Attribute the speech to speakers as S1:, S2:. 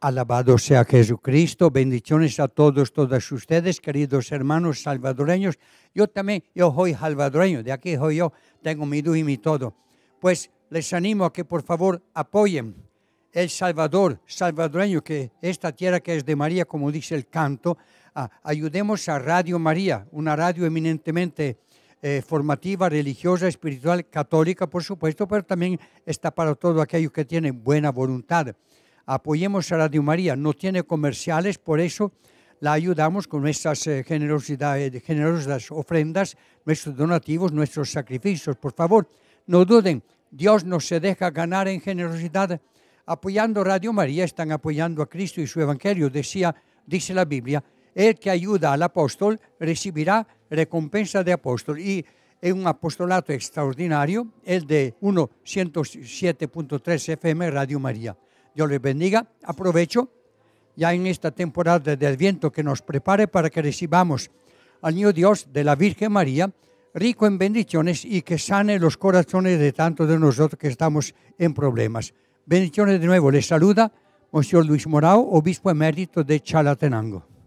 S1: Alabado sea Jesucristo, bendiciones a todos, todas ustedes, queridos hermanos salvadoreños. Yo también, yo soy salvadoreño, de aquí soy yo, tengo mi dueño y mi todo. Pues les animo a que por favor apoyen el Salvador, salvadoreño, que esta tierra que es de María, como dice el canto, ayudemos a Radio María, una radio eminentemente eh, formativa, religiosa, espiritual, católica, por supuesto, pero también está para todo aquello que tiene buena voluntad apoyemos a Radio María. No tiene comerciales, por eso la ayudamos con nuestras eh, generosidades, eh, generosas ofrendas, nuestros donativos, nuestros sacrificios. Por favor, no duden, Dios no se deja ganar en generosidad. Apoyando Radio María están apoyando a Cristo y su Evangelio, decía, dice la Biblia. El que ayuda al apóstol recibirá recompensa de apóstol. Y es un apostolato extraordinario, el de 107.3 FM Radio María. Dios les bendiga. Aprovecho ya en esta temporada de Adviento que nos prepare para que recibamos al niño Dios de la Virgen María, rico en bendiciones y que sane los corazones de tantos de nosotros que estamos en problemas. Bendiciones de nuevo. Les saluda Mons. Luis Morao, obispo emérito de Chalatenango.